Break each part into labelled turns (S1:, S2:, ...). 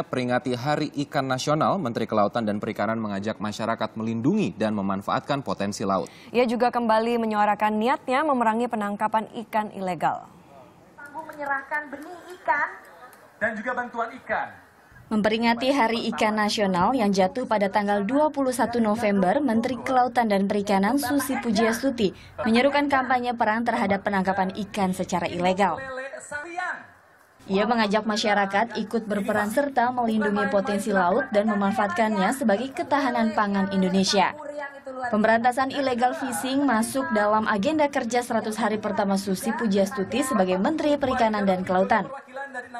S1: Peringati Hari Ikan Nasional, Menteri Kelautan dan Perikanan mengajak masyarakat melindungi dan memanfaatkan potensi laut. Ia juga kembali menyuarakan niatnya memerangi penangkapan ikan ilegal. Tangguh menyerahkan benih ikan dan juga bantuan ikan. Memperingati Hari Ikan Nasional yang jatuh pada tanggal 21 November, Menteri Kelautan dan Perikanan Susi Pujiastuti menyerukan kampanye perang terhadap penangkapan ikan secara ilegal. Ia mengajak masyarakat ikut berperan serta melindungi potensi laut dan memanfaatkannya sebagai ketahanan pangan Indonesia. Pemberantasan ilegal fishing masuk dalam agenda kerja 100 hari pertama Susi Pujastuti sebagai Menteri Perikanan dan Kelautan.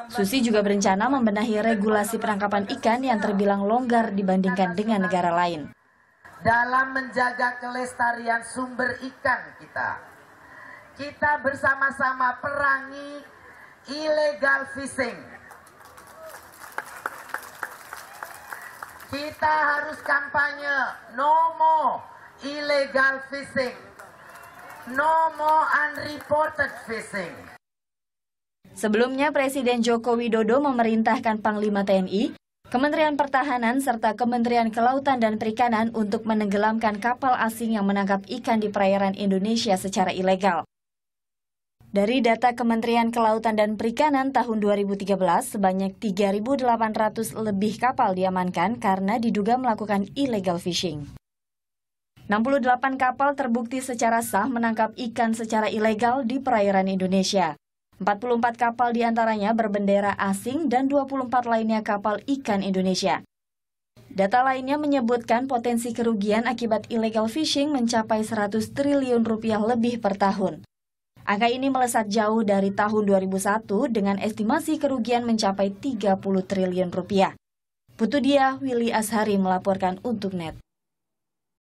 S1: Susi juga berencana membenahi regulasi perangkapan ikan yang terbilang longgar dibandingkan dengan negara lain.
S2: Dalam menjaga kelestarian sumber ikan kita, kita bersama-sama perangi illegal fishing. Kita harus kampanye no more illegal fishing. No more unreported
S1: fishing. Sebelumnya Presiden Joko Widodo memerintahkan Panglima TNI Kementerian Pertahanan serta Kementerian Kelautan dan Perikanan untuk menenggelamkan kapal asing yang menangkap ikan di perairan Indonesia secara ilegal. Dari data Kementerian Kelautan dan Perikanan tahun 2013, sebanyak 3.800 lebih kapal diamankan karena diduga melakukan illegal fishing. 68 kapal terbukti secara sah menangkap ikan secara ilegal di perairan Indonesia. 44 kapal diantaranya berbendera asing dan 24 lainnya kapal ikan Indonesia. Data lainnya menyebutkan potensi kerugian akibat illegal fishing mencapai 100 triliun rupiah lebih per tahun. Angka ini melesat jauh dari tahun 2001 dengan estimasi kerugian mencapai 30 triliun rupiah. Putu dia, Willy Ashari melaporkan untuk net.